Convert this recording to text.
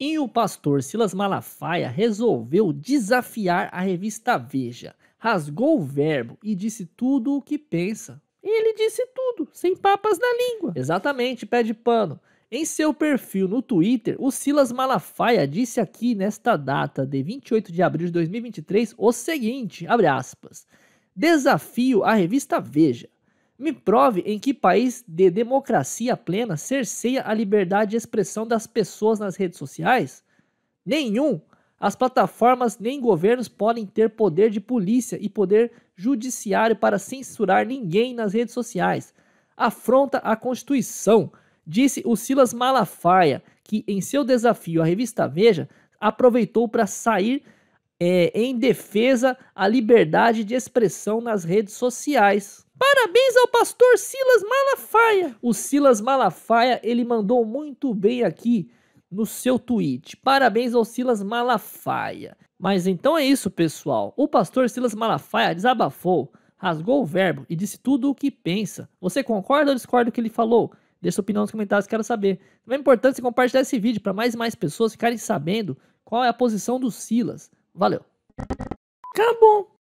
E o pastor Silas Malafaia resolveu desafiar a revista Veja, rasgou o verbo e disse tudo o que pensa. Ele disse tudo, sem papas na língua. Exatamente, pé de pano. Em seu perfil no Twitter, o Silas Malafaia disse aqui nesta data de 28 de abril de 2023 o seguinte, aspas, Desafio a revista Veja me prove em que país de democracia plena cerceia a liberdade de expressão das pessoas nas redes sociais? Nenhum. As plataformas nem governos podem ter poder de polícia e poder judiciário para censurar ninguém nas redes sociais. Afronta a Constituição, disse o Silas Malafaia, que em seu desafio à revista Veja aproveitou para sair é, em defesa à liberdade de expressão nas redes sociais. Parabéns ao pastor Silas Malafaia. O Silas Malafaia, ele mandou muito bem aqui no seu tweet. Parabéns ao Silas Malafaia. Mas então é isso, pessoal. O pastor Silas Malafaia desabafou, rasgou o verbo e disse tudo o que pensa. Você concorda ou discorda do que ele falou? Deixe sua opinião nos comentários, quero saber. Também é importante você compartilhar esse vídeo para mais e mais pessoas ficarem sabendo qual é a posição do Silas. Valeu. Acabou.